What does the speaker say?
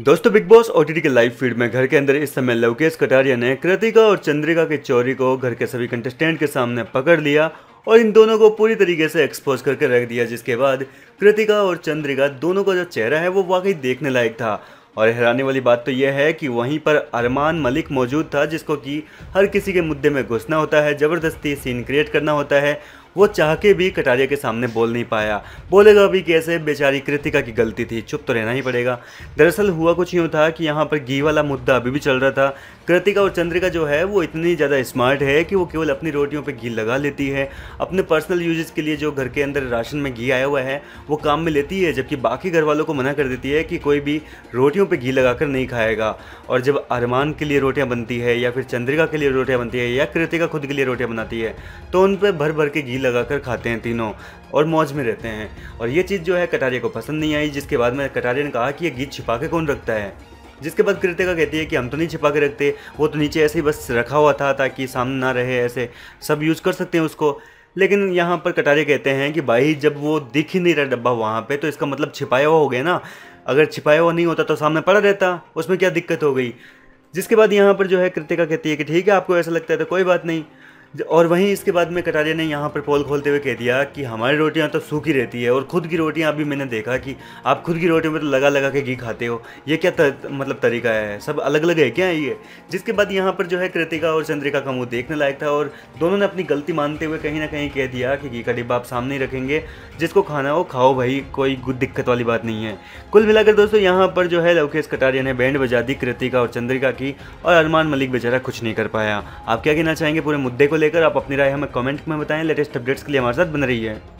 दोस्तों Bigg Boss OTT के live feed में घर के अंदर इस समय लवकेश कटारिया ने कृतिका और चंद्रिका के चोरी को घर के सभी कंटेस्टेंट के सामने पकड़ लिया और इन दोनों को पूरी तरीके से एक्सपोज करके रख दिया जिसके बाद कृतिका और चंद्रिका दोनों का जो चेहरा है वो वाकई देखने लायक था और हैरानी वाली बात तो यह है कि वहीं पर अरमान मलिक मौजूद था जिसको कि हर किसी के मुद्दे में घुसना होता है ज़बरदस्ती सीन क्रिएट करना होता है वो चाह के भी कटारिया के सामने बोल नहीं पाया बोलेगा भी कैसे बेचारी कृतिका की गलती थी चुप तो रहना ही पड़ेगा दरअसल हुआ कुछ यूँ था कि यहाँ पर घी वाला मुद्दा अभी भी चल रहा था कृतिका और चंद्रिका जो है वो इतनी ज़्यादा स्मार्ट है कि वो केवल अपनी रोटियों पर घी लगा लेती है अपने पर्सनल यूजेज के लिए जो घर के अंदर राशन में घी आया हुआ है वो काम में लेती है जबकि बाकी घर वालों को मना कर देती है कि कोई भी रोटियों पर घी लगाकर नहीं खाएगा और जब अरमान के लिए रोटियाँ बनती है या फिर चंद्रिका के लिए रोटियाँ बनती है या कृतिका खुद के लिए रोटियाँ बनाती है तो उन पर भर भर के घी लगाकर खाते हैं तीनों और मौज में रहते हैं और ये चीज़ जो है कटारिया को पसंद नहीं आई जिसके बाद में कटारिया ने कहा कि ये गीत छिपा के कौन रखता है जिसके बाद कृतिका कहती है कि हम तो नहीं छिपा के रखते वो तो नीचे ऐसे ही बस रखा हुआ था ताकि सामने ना रहे ऐसे सब यूज़ कर सकते हैं उसको लेकिन यहाँ पर कटारे कहते हैं कि भाई जब वो दिख ही नहीं रहा डब्बा वहाँ पे तो इसका मतलब छिपाया हुआ हो गया ना अगर छिपाया हुआ नहीं होता तो सामने पड़ा रहता उसमें क्या दिक्कत हो गई जिसके बाद यहाँ पर जो है कृतिका कहती है कि ठीक है आपको ऐसा लगता है तो कोई बात नहीं और वहीं इसके बाद में कटारिया ने यहाँ पर पोल खोलते हुए कह दिया कि हमारी रोटियाँ तो सूखी रहती है और खुद की रोटियाँ अभी मैंने देखा कि आप खुद की रोटियों में तो लगा लगा के घी खाते हो ये क्या तर, मतलब तरीका है सब अलग अलग है क्या है ये जिसके बाद यहाँ पर जो है कृतिका और चंद्रिका का मुँह देखने लायक था और दोनों ने अपनी गलती मानते हुए कहीं ना कहीं कह दिया कि घी का डिब्बा आप सामने ही रखेंगे जिसको खाना हो खाओ भाई कोई दिक्कत वाली बात नहीं है कुल मिलाकर दोस्तों यहाँ पर जो है लवकेश कटारिया ने बैंड बजा दी कृतिका और चंद्रिका की और अरमान मलिक बेचारा कुछ नहीं कर पाया आप क्या कहना चाहेंगे पूरे मुद्दे को लेकर आप अपनी राय हमें कमेंट में बताएं लेटेस्ट अपडेट्स के लिए हमारे साथ बन रही है